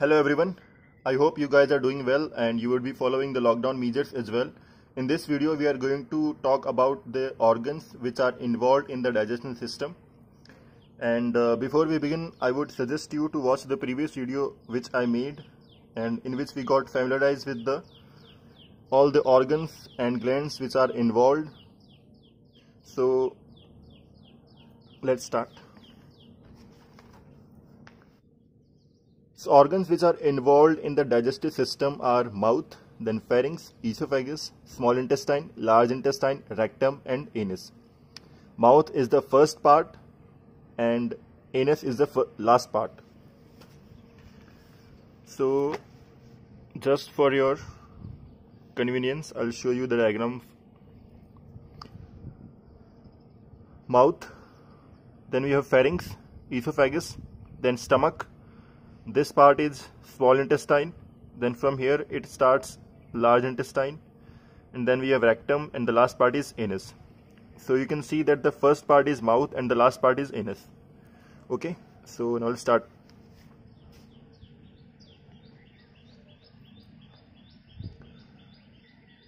Hello everyone. I hope you guys are doing well and you will be following the lockdown measures as well. In this video we are going to talk about the organs which are involved in the digestion system. And uh, before we begin I would suggest you to watch the previous video which I made and in which we got familiarized with the all the organs and glands which are involved. So let's start. So organs which are involved in the digestive system are mouth, then pharynx, esophagus, small intestine, large intestine, rectum and anus. Mouth is the first part and anus is the last part. So just for your convenience I'll show you the diagram. Mouth, then we have pharynx, esophagus, then stomach, this part is small intestine then from here it starts large intestine and then we have rectum and the last part is anus so you can see that the first part is mouth and the last part is anus okay so now let's start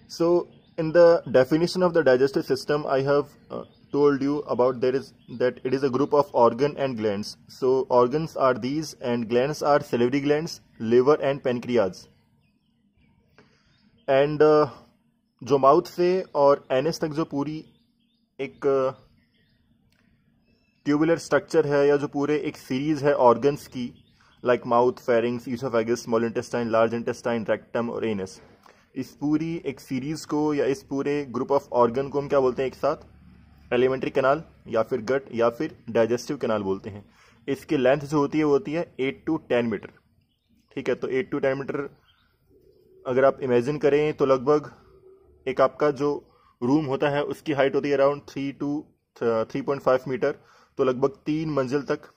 so in the definition of the digestive system i have uh, told you about there is that it is a group of organ and glands so organs are these and glands are salivary glands liver and pancreas and uh, जो mouth से और NS तक जो पूरी एक tubular uh, structure है या जो पूरे एक सीरीज़ है ऑर्गन्स की like mouth pharynx oesophagus small intestine large intestine rectum और एनस इस पूरी एक सीरीज़ को या इस पूरे ग्रुप ऑफ ऑर्गन को हम क्या बोलते हैं एक साथ एलिमेंट्री कैनाल या फिर गट या फिर डाइजेस्टिव कैनाल बोलते हैं इसकी लेंथ जो होती है वो होती है एट टू टेन मीटर ठीक है तो एट टू टेन मीटर अगर आप इमेजिन करें तो लगभग एक आपका जो रूम होता है उसकी हाइट होती है around three to three point five metre तो लगभग तीन मंजिल तक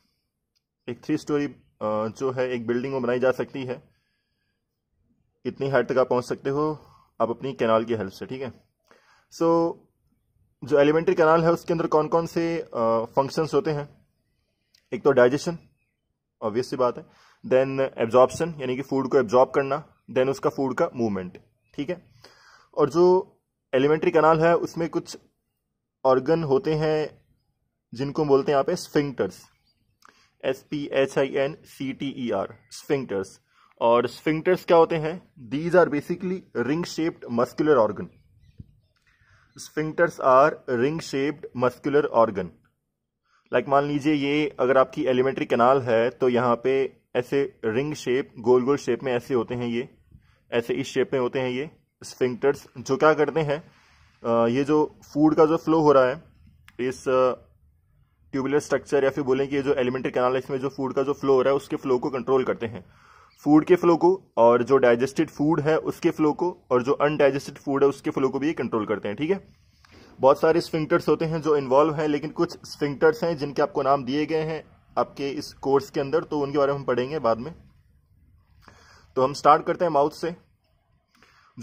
एक थ्री स्टोरी जो है एक बिल्डिंग वो बनाई जा सकती है इतनी हाइट तक आप पहुंच सकते हो आप अपनी कैनाल की हेल्प से ठीक है सो so, जो एलिमेंट्री कनाल है उसके अंदर कौन कौन से फंक्शंस होते हैं एक तो डाइजेशन ऑब्वियस सी बात है देन एब्जॉर्बन यानी कि फूड को एब्जॉर्ब करना देन उसका फूड का मूवमेंट ठीक है और जो एलिमेंट्री कैनाल है उसमें कुछ ऑर्गन होते हैं जिनको बोलते हैं यहाँ पे sphincters S P H I N C T E R sphincters और स्फिंक्टर्स क्या होते हैं these are basically ring shaped muscular organ sphincters are ring shaped muscular organ like मान लीजिए ये अगर आपकी एलिमेंट्री कैनाल है तो यहाँ पे ऐसे रिंग शेप गोल गोल शेप में ऐसे होते हैं ये ऐसे इस शेप में होते हैं ये स्फिंक्टर्स जो क्या करते हैं ये जो फूड का जो फ्लो हो रहा है इस ट्यूबुलर स्ट्रक्चर या फिर बोलें कि ये जो एलिमेंट्री कैनाल है इसमें जो फूड का जो फ्लो हो रहा है उसके फ्लो को कंट्रोल करते हैं फूड के फ्लो को और जो डाइजेस्टेड फूड है उसके फ्लो को और जो अनडाइजेस्टेड फूड है उसके फ्लो को भी ये कंट्रोल करते हैं ठीक है बहुत सारे स्फिंक्टर्स होते हैं जो इन्वॉल्व हैं लेकिन कुछ स्फिंक्टर्स हैं जिनके आपको नाम दिए गए हैं आपके इस कोर्स के अंदर तो उनके बारे में हम पढ़ेंगे बाद में तो हम स्टार्ट करते हैं माउथ से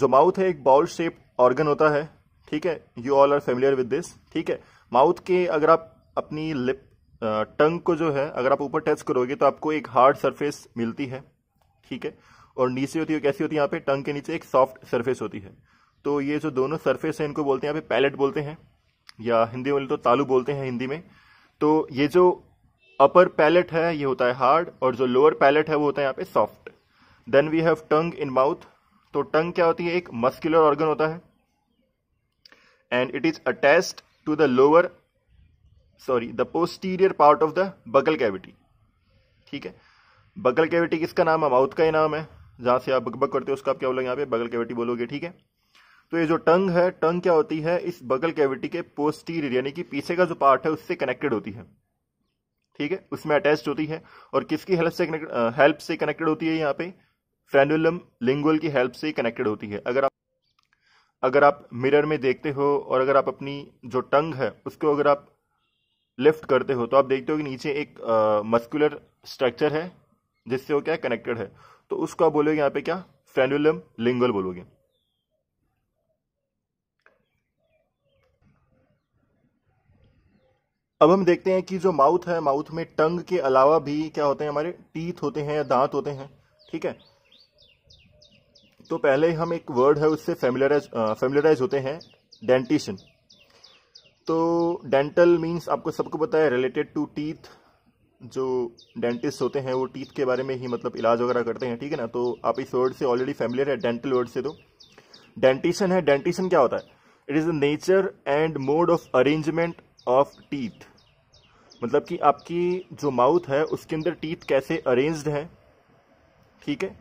जो माउथ है एक बाउल शेप ऑर्गन होता है ठीक है you all are familiar with this ठीक है माउथ के अगर आप अपनी लिप टंग को जो है अगर आप ऊपर टच करोगे तो आपको एक हार्ड सरफेस मिलती है ठीक है और नीचे होती है कैसी होती है यहाँ पे टंग के नीचे एक सॉफ्ट सरफेस होती है तो ये जो दोनों सरफेस है इनको बोलते हैं यहाँ पे पैलेट बोलते हैं या हिंदी में तो तालू बोलते हैं हिंदी में तो ये जो अपर पैलेट है ये होता है हार्ड और जो लोअर पैलेट है वो होता है यहाँ पे soft then we have tongue in mouth तो टंग क्या होती है एक मस्कुलर ऑर्गन होता है and it is attached to the lower sorry the posterior part of the buccal cavity ठीक है बगल कैविटी किसका नाम है माउथ का ही नाम है जहाँ से आप बकबक करते हो उसका आप क्या बोलोगे यहाँ पे बगल कैविटी बोलोगे ठीक है तो ये जो टंग है टंग क्या होती है इस बगल कैविटी के पोस्टीरियर यानी कि पीछे का जो पार्ट है उससे कनेक्टेड होती है ठीक है उसमें अटैच होती है और किसकी हेल्प से हेल्प से कनेक्टेड होती है यहाँ पे फ्रेनुलम लिंगुअल की हेल्प से कनेक्टेड होती है अगर आप अगर आप मिरर में देखते हो और अगर आप अपनी जो टंग है उसको अगर आप लिफ्ट करते हो तो आप देखते हो कि नीचे एक मस्कुलर स्ट्रक्चर है जिससे वो क्या कनेक्टेड है तो उसको आप बोलोगे यहाँ पे क्या फ्रेनुलम लिंगल बोलोगे अब हम देखते हैं कि जो माउथ है माउथ में टंग के अलावा भी क्या होते हैं हमारे टीथ होते हैं या दांत होते हैं ठीक है तो पहले हम एक वर्ड है उससे फेमिलराइज फेमिलराइज होते हैं डेंटिशन तो डेंटल मीन्स आपको सबको पता है रिलेटेड टू टीथ जो डेंटिस्ट होते हैं वो टीथ के बारे में ही मतलब इलाज वगैरह करते हैं ठीक है ना तो आप इस वर्ड से ऑलरेडी फैमिलियर है डेंटल वर्ड से तो डेंटिशन है डेंटिशन क्या होता है it is the nature and mode of arrangement of teeth मतलब कि आपकी जो माउथ है उसके अंदर टीथ कैसे अरेंज्ड है ठीक है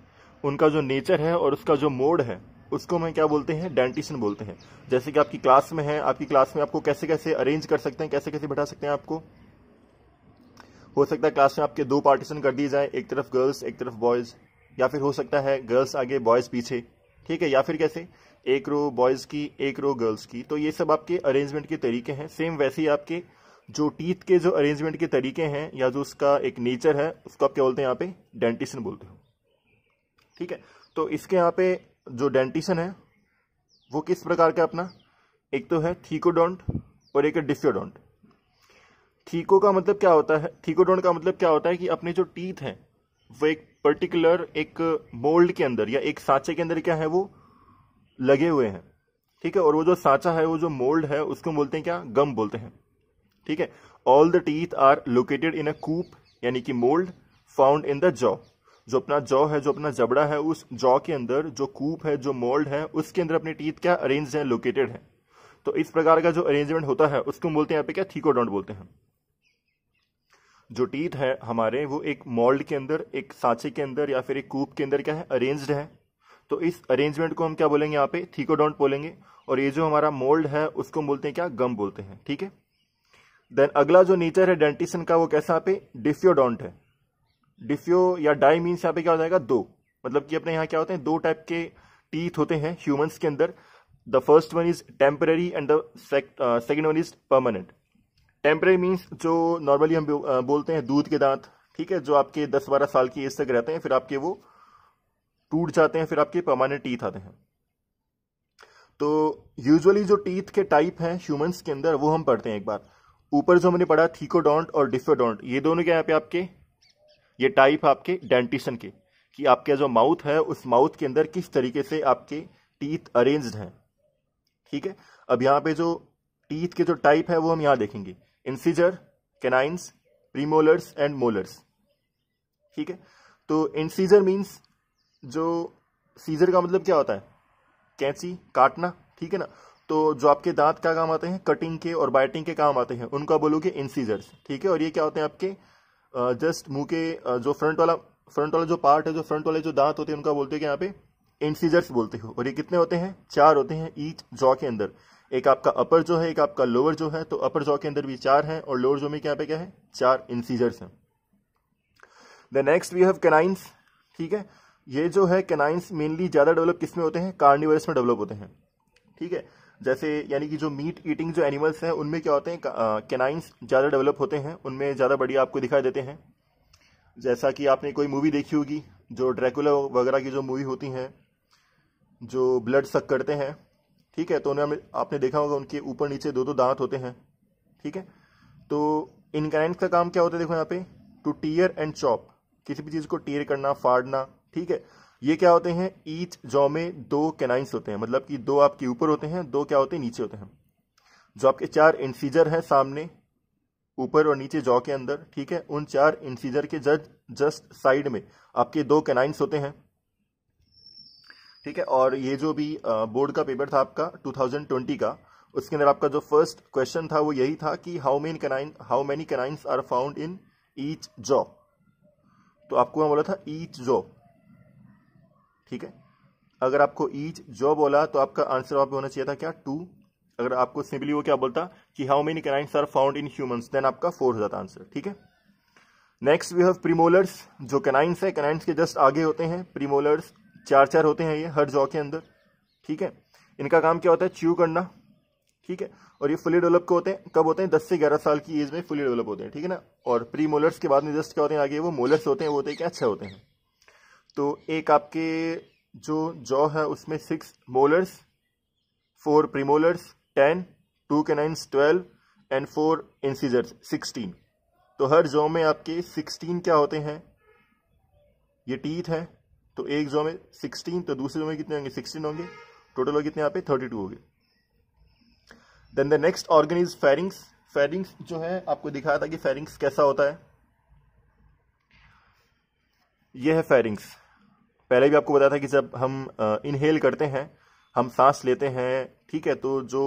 उनका जो नेचर है और उसका जो मोड है उसको मैं क्या बोलते हैं डेंटिशन बोलते हैं जैसे कि आपकी क्लास में है आपकी क्लास में आपको कैसे कैसे अरेंज कर सकते हैं कैसे कैसे बैठा सकते हैं आपको हो सकता है क्लास में आपके दो पार्टीशन कर दिए जाए एक तरफ गर्ल्स एक तरफ बॉयज़ या फिर हो सकता है गर्ल्स आगे बॉयज़ पीछे ठीक है या फिर कैसे एक रो बॉयज़ की एक रो गर्ल्स की तो ये सब आपके अरेंजमेंट के तरीके हैं सेम वैसे ही आपके जो टीथ के जो अरेंजमेंट के तरीके हैं या जो उसका एक नेचर है उसको आप क्या बोलते हैं यहाँ पे डेंटिशन बोलते हो ठीक है तो इसके यहाँ पे जो डेंटिशन है वो किस प्रकार का अपना एक तो है थीकोडोंट और एक है डिफ्योडोंट थीको का मतलब क्या होता है थीकोडोन का मतलब क्या होता है कि अपने जो टीथ हैं वो एक पर्टिकुलर एक मोल्ड के अंदर या एक सांचे के अंदर क्या है वो लगे हुए हैं ठीक है और वो जो सांचा है वो जो मोल्ड है उसको बोलते हैं क्या गम बोलते हैं ठीक है all the teeth are located in a cup यानी कि mould found in the jaw जो अपना जॉ है जो अपना जबड़ा है उस जॉ के अंदर जो कूप है जो मोल्ड है उसके अंदर अपने टीथ क्या अरेंज है लोकेटेड है तो इस प्रकार का जो अरेंजमेंट होता है उसको बोलते हैं यहाँ पे क्या थीकोडोंट बोलते हैं जो टीथ है हमारे वो एक मोल्ड के अंदर एक सांचे के अंदर या फिर एक कूप के अंदर क्या है अरेंज्ड है तो इस अरेंजमेंट को हम क्या बोलेंगे यहाँ पे थीकोडोंट बोलेंगे और ये जो हमारा मोल्ड है उसको बोलते हैं क्या गम बोलते हैं ठीक है देन अगला जो नेचर है डेंटिसन का वो कैसा यहाँ पे डिफ्योडोंट है डिफ्यो या डाई मीन्स यहाँ पे क्या हो जाएगा दो मतलब कि अपने यहाँ क्या होते हैं दो टाइप के टीथ होते हैं ह्यूमन्स के अंदर the first one is temporary and the second one is permanent temporary means जो नॉर्मली हम बोलते हैं दूध के दांत ठीक है जो आपके दस बारह साल की एज तक रहते हैं फिर आपके वो टूट जाते हैं फिर आपके परमानेंट टीथ आते हैं तो यूजुअली जो टीथ के टाइप हैं ह्यूमंस के अंदर वो हम पढ़ते हैं एक बार ऊपर जो हमने पढ़ा थीकोडोंट और डिफोडोंट ये दोनों क्या यहाँ पे आपके ये टाइप आपके डेंटिशन के कि आपके जो माउथ है उस माउथ के अंदर किस तरीके से आपके टीथ अरेंज्ड हैं ठीक है अब यहाँ पे जो टीथ के जो टाइप है वो हम यहाँ देखेंगे incisor canines premolars and molars ठीक है तो इंसीजर मीन्स जो सीजर का मतलब क्या होता है कैंची काटना ठीक है ना तो जो आपके दांत का काम आते हैं कटिंग के और बाइटिंग के काम आते हैं उनका बोलोगे इंसीजर्स ठीक है और ये क्या होते हैं आपके जस्ट मुंह के जो फ्रंट वाला फ्रंट वाला जो पार्ट है जो फ्रंट वाले जो दांत होते हैं उनका बोलते हैं यहाँ पे इंसीजर्स बोलते हो और ये कितने होते हैं चार होते हैं ईच जॉ के अंदर एक आपका अपर जो है एक आपका लोअर जो है तो अपर जॉ के अंदर भी चार है और लोअर जॉ में क्या पे क्या है चार इंसीजर्स हैं the next we have canines ठीक है ये जो है कैनाइंस मेनली ज़्यादा डेवलप किसमें होते हैं कार्निवर्स में डेवलप होते हैं ठीक है जैसे यानी कि जो मीट ईटिंग जो एनिमल्स हैं उनमें क्या होते हैं कैनाइंस ज़्यादा डेवलप होते हैं उनमें ज़्यादा बढ़िया आपको दिखाई देते हैं जैसा कि आपने कोई मूवी देखी होगी जो ड्रैकुला वगैरह की जो मूवी होती हैं जो ब्लड सक करते हैं ठीक है तो उन्हें आपने देखा होगा उनके ऊपर नीचे दो दो दांत होते हैं ठीक है तो इनकाइंड का काम क्या होता है देखो यहाँ पे टू टीयर एंड चॉप किसी भी चीज़ को टीयर करना फाड़ना ठीक है ये क्या होते हैं ईच जॉ में दो कैनाइंस होते हैं मतलब कि दो आपके ऊपर होते हैं दो क्या होते हैं नीचे होते हैं जो आपके चार इंसीजर हैं सामने ऊपर और नीचे जॉ के अंदर ठीक है उन चार इंसीजर के जस्ट जस्ट साइड में आपके दो कैनाइंस होते हैं ठीक है और ये जो भी बोर्ड का पेपर था आपका 2020 का उसके अंदर आपका जो फर्स्ट क्वेश्चन था वो यही था कि how many canine how many canines are found in each jaw तो आपको मैं बोला था ईच जॉ ठीक है अगर आपको ईच जॉ बोला तो आपका आंसर वहां पर होना चाहिए था क्या टू अगर आपको सिंपली वो क्या बोलता कि how many canines are found in human then आपका फोर हो जाता आंसर ठीक है नेक्स्ट वी हैव प्रीमोलर्स जो कनाइंस है कनाइंस के जस्ट आगे होते हैं प्रीमोलर्स चार चार होते हैं ये हर जॉ के अंदर ठीक है इनका काम क्या होता है च्यू करना ठीक है और ये फुली डेवलप के होते हैं कब होते हैं दस से ग्यारह साल की एज में फुली डेवलप होते हैं ठीक है ना और प्री मोलर्स के बाद में जस्ट क्या होते हैं आगे वो मोलर्स होते हैं वो होते हैं क्या अच्छे होते हैं तो एक आपके जो जॉ है उसमें six molars four premolars ten two canines twelve and four incisors sixteen तो हर जॉ में आपके सिक्सटीन क्या होते हैं ये टीथ है तो एक जो में सिक्सटीन तो दूसरे जो में कितने होंगे सिक्सटीन होंगे टोटल हो कितने यहाँ पे थर्टी टू हो गए then the next organ is pharynx pharynx जो है आपको दिखाया था कि फेरिंग्स कैसा होता है यह है फेरिंग्स पहले भी आपको बताया था कि जब हम इनहेल करते हैं हम सांस लेते हैं ठीक है तो जो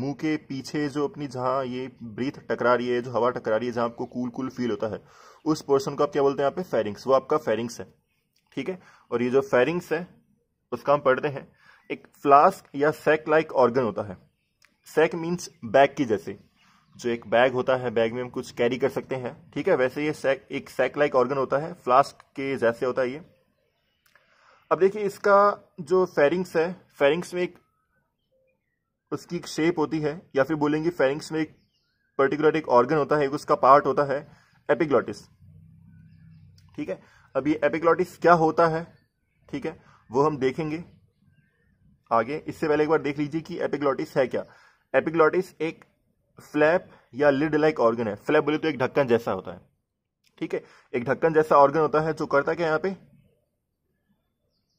मुंह के पीछे जो अपनी जहां ये ब्रीथ टकरा रही है जो हवा टकरा रही है जहां आपको कूल कूल फील होता है उस पोर्सन को आप क्या बोलते हैं यहाँ पे फेरिंग्स वो आपका फेरिंग्स है ठीक है और ये जो फेरिंग्स है उसका हम पढ़ते हैं एक फ्लास्क या सेक लाइक ऑर्गन होता है सेक मीन्स बैग की जैसे जो एक बैग होता है बैग में हम कुछ कैरी कर सकते हैं ठीक है वैसे ये सेक एक सेक लाइक ऑर्गन होता है फ्लास्क के जैसे होता है ये अब देखिए इसका जो फेरिंग्स है फेरिंग्स में एक उसकी एक शेप होती है या फिर बोलेंगे फेरिंग्स में एक पर्टिकुलर एक ऑर्गन होता है एक उसका पार्ट होता है एपिग्लॉटिस ठीक है अब ये क्या होता है ठीक है वो हम देखेंगे आगे इससे पहले एक बार देख लीजिए कि एपिक्लॉटिस है क्या एपिक्लॉटिस एक फ्लैप या लिड लाइक ऑर्गन है फ्लैप बोले तो एक ढक्कन जैसा होता है ठीक है एक ढक्कन जैसा ऑर्गन होता है जो करता क्या यहाँ पे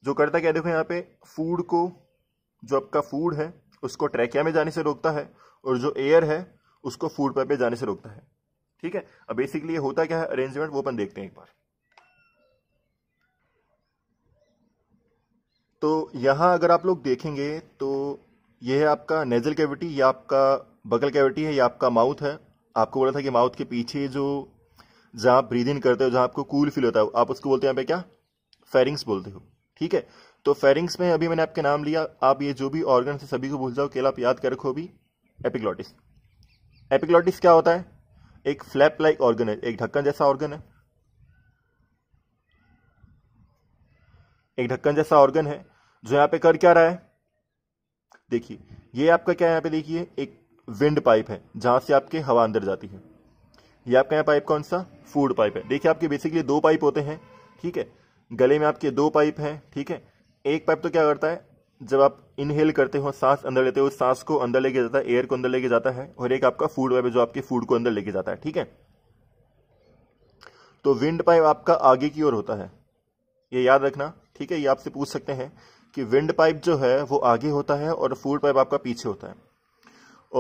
जो करता क्या देखो यहाँ पे फूड को जो आपका फूड है उसको ट्रैकिया में जाने से रोकता है और जो एयर है उसको फूड पर पे जाने से रोकता है ठीक है अब बेसिकली ये होता क्या है अरेंजमेंट वो अपन देखते हैं एक बार तो यहाँ अगर आप लोग देखेंगे तो ये है आपका नेजल कैविटी या आपका बगल कैविटी है या आपका माउथ है आपको बोला था कि माउथ के पीछे जो जहाँ आप ब्रीद इन करते हो जहाँ आपको कूल फील होता है आप उसको बोलते हैं यहाँ पे क्या फेरिंग्स बोलते हो ठीक है तो फेरिंग्स में अभी मैंने आपके नाम लिया आप ये जो भी ऑर्गन से सभी को भूल जाओ केला आप याद कर रखो अभी एपिक्लॉटिस एपिक्लॉटिस क्या होता है एक फ्लैप लाइक ऑर्गन है एक ढक्कन जैसा ऑर्गन है एक ढक्कन जैसा ऑर्गन है जो यहाँ पे कर क्या रहा है देखिए ये आपका क्या यहाँ पे देखिए एक विंड पाइप है जहां से आपके हवा अंदर जाती है ये आपका यहाँ पाइप कौन सा फूड पाइप है देखिए आपके बेसिकली दो पाइप होते हैं ठीक है गले में आपके दो पाइप हैं ठीक है एक पाइप तो क्या करता है जब आप इनहेल करते हो सांस अंदर लेते हो सांस को अंदर लेके जाता है एयर को अंदर लेके जाता है और एक आपका फूड पाइप है जो आपके फूड को अंदर लेके जाता है ठीक है तो विंड पाइप आपका आगे की ओर होता है ये याद रखना ठीक है ये आपसे पूछ सकते हैं कि विंड पाइप जो है वो आगे होता है और फूड पाइप आपका पीछे होता है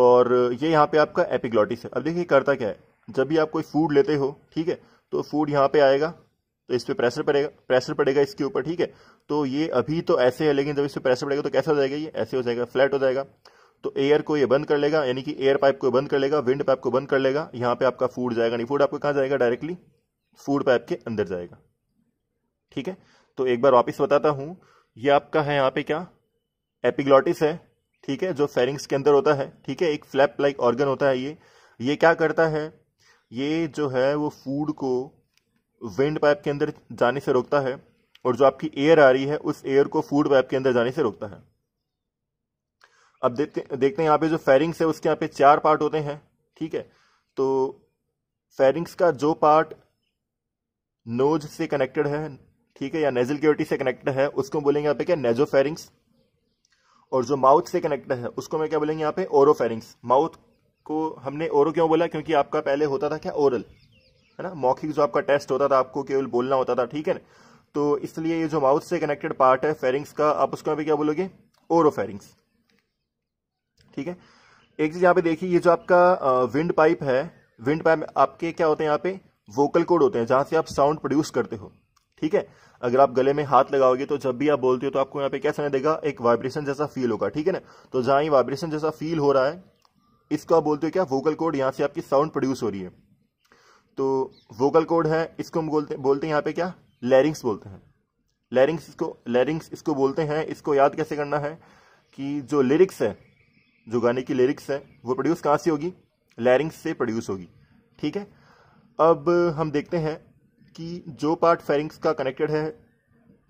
और ये यहाँ पे आपका एपिग्लॉटिस है अब देखिए करता क्या है जब भी आप कोई फूड लेते हो ठीक है तो फूड यहाँ पे आएगा तो इस पर प्रेशर पड़ेगा प्रेशर पड़ेगा इसके ऊपर ठीक है तो ये अभी तो ऐसे है लेकिन जब इस पर प्रेशर पड़ेगा तो कैसा हो जाएगा ये ऐसे हो जाएगा फ्लैट हो जाएगा तो एयर को ये बंद कर लेगा यानी कि एयर पाइप को बंद कर लेगा विंड पाइप को बंद कर लेगा यहाँ पे आपका फूड जाएगा नहीं फूड आपका कहाँ जाएगा डायरेक्टली फूड पाइप के अंदर जाएगा ठीक है तो एक बार वापस बताता हूँ ये आपका है यहाँ पे क्या एपिग्लॉटिस है ठीक है जो फेरिंग्स के अंदर होता है ठीक है एक फ्लैप लाइक ऑर्गन होता है ये ये क्या करता है ये जो है वो फूड को विंड पाइप के अंदर जाने से रोकता है और जो आपकी एयर आ रही है उस एयर को फूड पाइप के अंदर जाने से रोकता है अब देखते देखते हैं यहाँ पे जो फेरिंग्स है उसके यहाँ पे चार पार्ट होते हैं ठीक है तो फेरिंग्स का जो पार्ट नोज से कनेक्टेड है ठीक है या नेजल क्योरिटी से कनेक्टेड है उसको बोलेंगे यहाँ पे क्या नेजोफेरिंग्स और जो माउथ से कनेक्टेड है उसको मैं क्या बोलेंगे यहाँ पे ओरोफेरिंग्स माउथ को हमने ओरो क्यों बोला क्योंकि आपका पहले होता था क्या ओरल है ना मौखिक जो आपका टेस्ट होता था आपको केवल बोलना होता था ठीक है ना तो इसलिए ये जो माउथ से कनेक्टेड पार्ट है फेरिंग्स का आप उसको यहाँ पे क्या बोलोगे ओरोफेरिंग्स ठीक है एक चीज यहाँ पे देखिए ये जो आपका विंड पाइप है विंड पाइप आपके क्या होते हैं यहाँ पे वोकल कोड होते हैं जहां से आप साउंड प्रोड्यूस करते हो ठीक है अगर आप गले में हाथ लगाओगे तो जब भी आप बोलते हो तो आपको यहाँ पे क्या सुनाई देगा एक वाइब्रेशन जैसा फील होगा ठीक है ना तो जहां ये वाइब्रेशन जैसा फील हो रहा है इसको आप बोलते हो क्या वोकल कोड यहाँ से आपकी साउंड प्रोड्यूस हो रही है तो वोकल कोड है इसको हम बोलते बोलते हैं यहाँ पे क्या लैरिंग्स बोलते हैं लैरिंग्स इसको लैरिंग्स इसको बोलते हैं इसको याद कैसे करना है कि जो लिरिक्स है जो गाने की लिरिक्स है वो प्रोड्यूस कहाँ से होगी लैरिंग्स से प्रोड्यूस होगी ठीक है अब हम देखते हैं कि जो पार्ट फेरिंग्स का कनेक्टेड है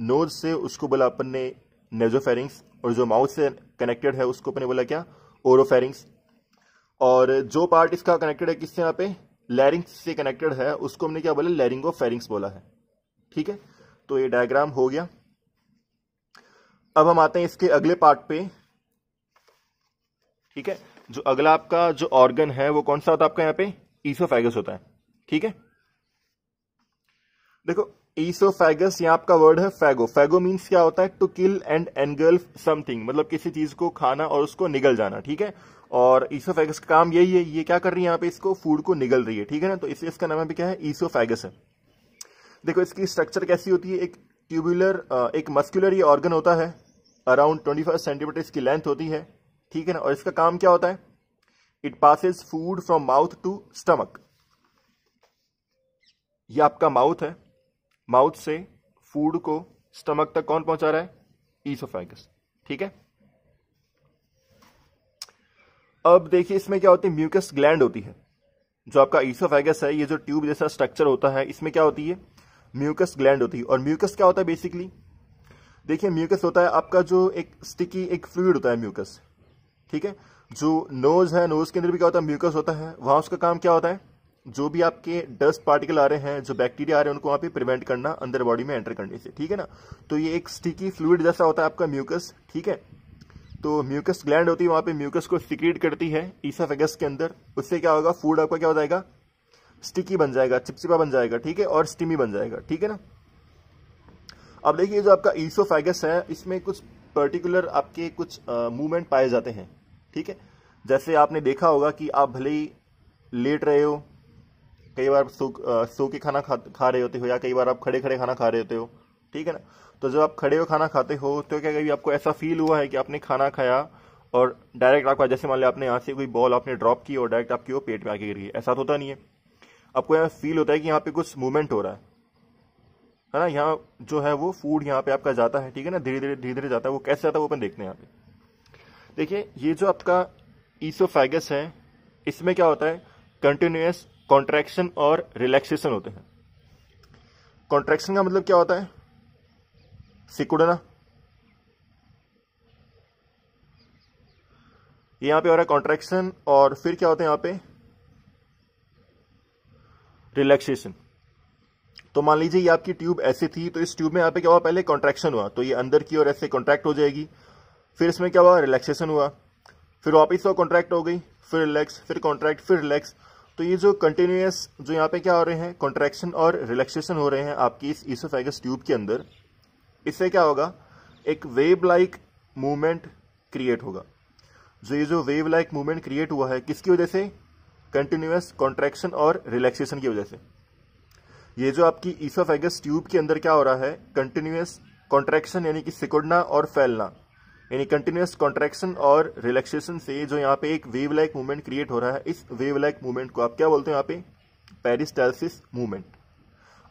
नोज से उसको बोला अपन ने नेजो फेरिंग्स और जो माउथ से कनेक्टेड है उसको अपने बोला क्या ओरो फेरिंग्स और जो पार्ट इसका कनेक्टेड है किससे यहाँ पे लैरिंग्स से कनेक्टेड है उसको हमने क्या बोला लैरिंगो फेरिंग्स बोला है ठीक है तो ये डायग्राम हो गया अब हम आते हैं इसके अगले पार्ट पे ठीक है जो अगला आपका जो ऑर्गन है वो कौन सा होता है आपका यहाँ पे ईसोफेगस होता है ठीक है देखो ईसोफेगस यहाँ आपका वर्ड है फैगो फैगो मीन्स क्या होता है to kill and engulf something मतलब किसी चीज को खाना और उसको निगल जाना ठीक है और ईसोफेगस का काम यही है ये क्या कर रही है यहाँ पे इसको फूड को निगल रही है ठीक है ना तो इसलिए इसका नाम क्या है ईसोफेगस है देखो इसकी स्ट्रक्चर कैसी होती है एक ट्यूबुलर एक मस्कुलर ये ऑर्गन होता है अराउंड ट्वेंटी फाइव सेंटीमीटर इसकी लेंथ होती है ठीक है ना और इसका काम क्या होता है it passes food from mouth to stomach ये आपका माउथ है माउथ से फूड को स्टमक तक कौन पहुंचा रहा है ईसोफेगस ठीक है अब देखिए इसमें क्या होती है म्यूकस ग्लैंड होती है जो आपका ईसोफेगस है ये जो ट्यूब जैसा स्ट्रक्चर होता है इसमें क्या होती है म्यूकस ग्लैंड होती है और म्यूकस क्या होता है बेसिकली देखिए म्यूकस होता है आपका जो एक स्टिकी एक फ्लूड होता है म्यूकस ठीक है जो नोज है नोज के अंदर भी क्या होता है म्यूकस होता है वहां उसका काम क्या होता है जो भी आपके डस्ट पार्टिकल आ रहे हैं जो बैक्टीरिया आ रहे हैं उनको वहां पे प्रिवेंट करना अंदर बॉडी में एंटर करने से ठीक है ना तो ये एक स्टिकी फ्लूड जैसा होता है आपका म्यूकस ठीक है तो म्यूकस ग्लैंड होती है वहां पे म्यूकस को सिक्रीट करती है ईसाफेगस के अंदर उससे क्या होगा फूड आपका क्या हो जाएगा स्टिकी बन जाएगा चिपचिपा बन जाएगा ठीक है और स्टीमी बन जाएगा ठीक है ना अब देखिए जो आपका ईसोफेगस है इसमें कुछ पर्टिकुलर आपके कुछ मूवमेंट पाए जाते हैं ठीक है जैसे आपने देखा होगा कि आप भले ही लेट रहे हो कई बार सूख सूख के खाना खा खा रहे होते हो या कई बार आप खड़े खड़े खाना खा रहे होते हो ठीक है ना तो जब आप खड़े हो खाना खाते हो तो क्या कभी आपको ऐसा फील हुआ है कि आपने खाना खाया और डायरेक्ट आपका जैसे मान लिया आपने यहाँ से कोई बॉल आपने ड्रॉप की और डायरेक्ट आपकी वो पेट में आके गिर गई ऐसा तो होता नहीं है आपको यहाँ फील होता है कि यहाँ पे कुछ मूवमेंट हो रहा है है ना यहाँ जो है वो फूड यहाँ पे आपका जाता है ठीक है ना धीरे धीरे धीरे धीरे जाता है वो कैसे जाता है वो अपन देखते हैं यहाँ पे देखिए ये जो आपका ईसोफेगस है इसमें क्या होता है कंटिन्यूस कॉन्ट्रैक्शन और रिलैक्सेशन होते हैं कॉन्ट्रैक्शन का मतलब क्या होता है सिकुड़ना यहां पे हो रहा है कॉन्ट्रैक्शन और फिर क्या होता है यहां पे रिलैक्सेशन तो मान लीजिए ये आपकी ट्यूब ऐसे थी तो इस ट्यूब में यहां पे क्या हुआ पहले कॉन्ट्रैक्शन हुआ तो ये अंदर की ओर ऐसे कॉन्ट्रैक्ट हो जाएगी फिर इसमें क्या हुआ रिलैक्सेशन हुआ फिर वापिस वो कॉन्ट्रैक्ट हो गई फिर रिलैक्स फिर कॉन्ट्रैक्ट फिर रिलैक्स तो ये जो कंटिन्यूस जो यहाँ पे क्या हो रहे हैं कॉन्ट्रैक्शन और रिलैक्सेशन हो रहे हैं आपकी इस ईसोफेगस ट्यूब के अंदर इससे क्या होगा एक वेव लाइक मूवमेंट क्रिएट होगा जो ये जो वेव लाइक मूवमेंट क्रिएट हुआ है किसकी वजह से कंटिन्यूस कॉन्ट्रैक्शन और रिलैक्सेशन की वजह से ये जो आपकी ईसोफेगस ट्यूब के अंदर क्या हो रहा है कंटिन्यूस कॉन्ट्रैक्शन यानी कि सिकुड़ना और फैलना यानी कंटिन्यूस कॉन्ट्रेक्शन और रिलैक्सेशन से जो यहाँ पे एक वेव लाइक मूवमेंट क्रिएट हो रहा है इस वेव लाइक मूवमेंट को आप क्या बोलते हैं यहाँ पे पेरिस्टाइलिस मूवमेंट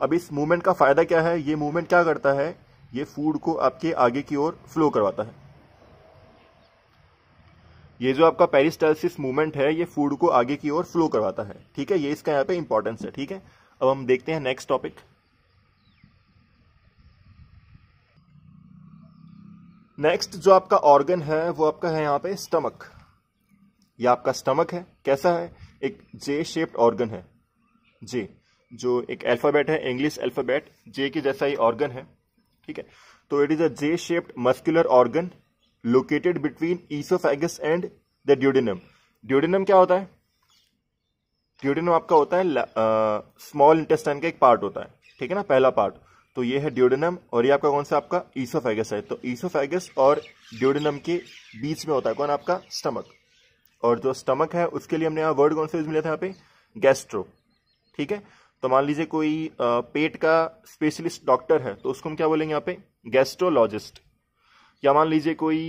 अब इस मूवमेंट का फायदा क्या है ये मूवमेंट क्या करता है ये फूड को आपके आगे की ओर फ्लो करवाता है ये जो आपका पेरिस्टाइलिस मूवमेंट है ये फूड को आगे की ओर फ्लो करवाता है ठीक है ये इसका यहाँ पे इंपॉर्टेंस है ठीक है अब हम देखते हैं नेक्स्ट टॉपिक नेक्स्ट जो आपका ऑर्गन है वो आपका है यहाँ पे स्टमक ये आपका स्टमक है कैसा है एक जे शेप्ड ऑर्गन है जे जो एक अल्फ़ाबेट है इंग्लिश अल्फ़ाबेट जे के जैसा ही ऑर्गन है ठीक है तो it is a J shaped muscular organ located between oesophagus and the duodenum duodenum क्या होता है ड्यूडिनम आपका होता है स्मॉल इंटेस्टाइन का एक पार्ट होता है ठीक है ना पहला पार्ट तो ये है ड्योडेनम और ये आपका कौन सा आपका ईसोफेगस है तो ईसोफेगस और ड्यूडेनम के बीच में होता है कौन आपका स्टमक और जो स्टमक है उसके लिए हमने यहाँ वर्ड कौन सा यूज मिला था यहाँ पे गैस्ट्रो ठीक है तो मान लीजिए कोई पेट का स्पेशलिस्ट डॉक्टर है तो उसको हम क्या बोलेंगे यहाँ पे गैस्ट्रोलॉजिस्ट या मान लीजिए कोई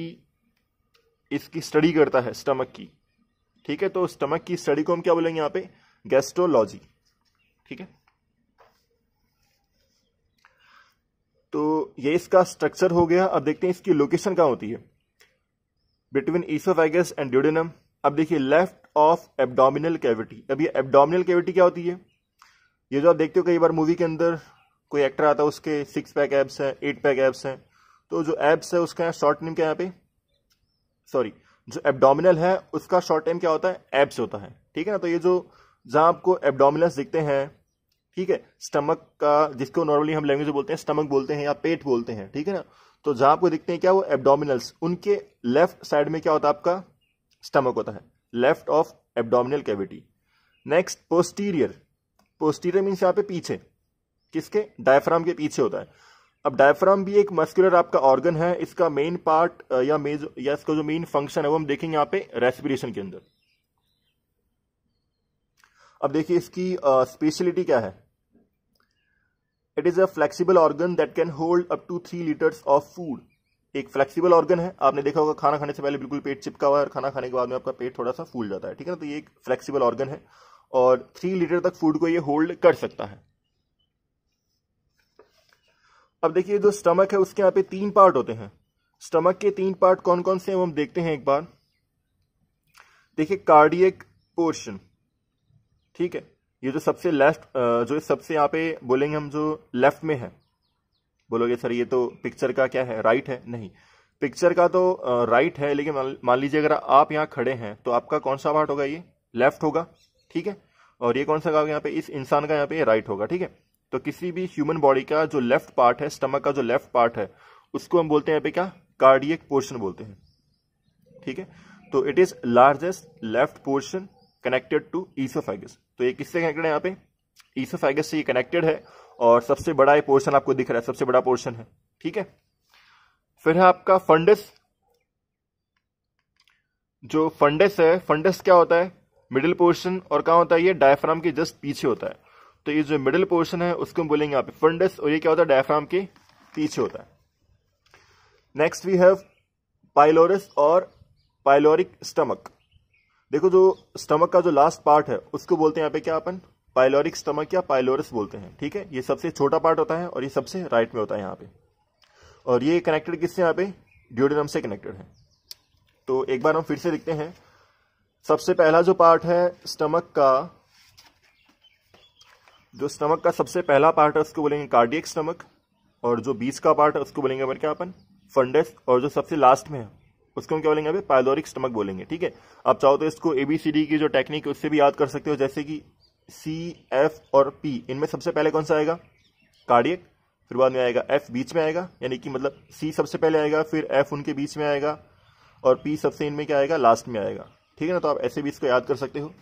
इसकी स्टडी करता है स्टमक की ठीक है तो स्टमक की स्टडी को हम क्या बोलेंगे यहाँ पे गैस्ट्रोलॉजी ठीक है तो ये इसका स्ट्रक्चर हो गया अब देखते हैं इसकी लोकेशन कहाँ होती है बिटवीन ईसोफेगस एंड ड्यूडेनम अब देखिए लेफ्ट ऑफ एबडोमिनल कैविटी अब ये एबडोमिनल कैविटी क्या होती है ये जो आप देखते हो कई बार मूवी के अंदर कोई एक्टर आता है उसके सिक्स पैक एब्स हैं एट पैक एब्स हैं तो जो एब्स है उसका शॉर्ट नेम क्या यहाँ पे सॉरी जो एबडोमिनल है उसका शॉर्ट नेम क्या होता है एब्स होता है ठीक है ना तो ये जो जहाँ आपको एब्डोमिनल्स दिखते हैं ठीक है स्टमक का जिसको नॉर्मली हम लैंग्वेज में बोलते हैं स्टमक बोलते हैं या पेट बोलते हैं ठीक है ना तो जहां आपको दिखते हैं क्या वो एबडोमिनल्स उनके लेफ्ट साइड में क्या होता है आपका स्टमक होता है left of abdominal cavity next posterior posterior means यहाँ पे पीछे किसके डायफ्राम के पीछे होता है अब डायफ्राम भी एक मस्कुलर आपका ऑर्गन है इसका मेन पार्ट या मेज या इसका जो मेन फंक्शन है वो हम देखेंगे यहाँ पे रेस्पिरेशन के अंदर अब देखिए इसकी स्पेशलिटी क्या है it is a flexible organ that can hold up to three litres of food एक फ्लेक्सिबल ऑर्गन है आपने देखा होगा खाना खाने से पहले बिल्कुल पेट चिपका हुआ है और खाना खाने के बाद में आपका पेट थोड़ा सा फूल जाता है ठीक है ना तो ये एक फ्लेक्सिबल ऑर्गन है और थ्री लीटर तक फूड को ये होल्ड कर सकता है अब देखिए जो स्टमक है उसके यहाँ पे तीन पार्ट होते हैं स्टमक के तीन पार्ट कौन कौन से हैं वो हम देखते हैं एक बार देखिए कार्डियक पोर्शन ठीक है ये जो सबसे लेफ्ट जो सबसे यहाँ पे बोलेंगे हम जो लेफ्ट में है बोलोगे सर ये तो पिक्चर का क्या है राइट है नहीं पिक्चर का तो राइट है लेकिन मान लीजिए अगर आप यहाँ खड़े हैं तो आपका कौन सा पार्ट होगा ये लेफ्ट होगा ठीक है और ये कौन सा का यहाँ पे इस इंसान का यहाँ पे राइट होगा ठीक है तो किसी भी ह्यूमन बॉडी का जो लेफ्ट पार्ट है स्टमक का जो लेफ्ट पार्ट है उसको हम बोलते हैं यहाँ पे क्या कार्डियक पोर्शन बोलते हैं ठीक है तो it is largest left portion connected to oesophagus तो ये किससे कनेक्टेड है यहाँ पे ईसोफेगस से ये कनेक्टेड है और सबसे बड़ा ये पोर्शन आपको दिख रहा है सबसे बड़ा पोर्शन है ठीक है फिर है आपका फंडस जो फंडस है फंडस क्या होता है मिडिल पोर्शन और क्या होता है ये डायफ्राम के जस्ट पीछे होता है तो ये जो मिडिल पोर्शन है उसको हम बोलेंगे यहाँ पे फंडस और ये क्या होता है डायफ्राम के पीछे होता है नेक्स्ट वी हैव पाइलोरस और पाइलोरिक स्टमक देखो जो स्टमक का जो लास्ट पार्ट है उसको बोलते हैं यहाँ पे क्या अपन पाइलोरिक स्टमक या पाइलोरस बोलते हैं ठीक है ये सबसे छोटा पार्ट होता है और ये सबसे राइट में होता है यहाँ पे और ये कनेक्टेड किससे यहाँ पे ड्यूडिनम से कनेक्टेड है तो एक बार हम फिर से लिखते हैं सबसे पहला जो पार्ट है स्टमक का जो स्टमक का सबसे पहला पार्ट है उसको बोलेंगे कार्डियक स्टमक और जो बीच का पार्ट है उसको बोलेंगे अपन क्या अपन फंडस और जो सबसे लास्ट में है उसको हम क्या बोलेंगे अभी पायलोरिक स्टमक बोलेंगे ठीक है आप चाहो तो इसको एबीसीडी की जो टेक्निक है उससे भी याद कर सकते हो जैसे कि सी एफ और पी इनमें सबसे पहले कौन सा आएगा कार्डियक फिर बाद में आएगा एफ बीच में आएगा यानी कि मतलब सी सबसे पहले आएगा फिर एफ उनके बीच में आएगा और पी सबसे इनमें क्या आएगा लास्ट में आएगा ठीक है ना तो आप ऐसे भी इसको याद कर सकते हो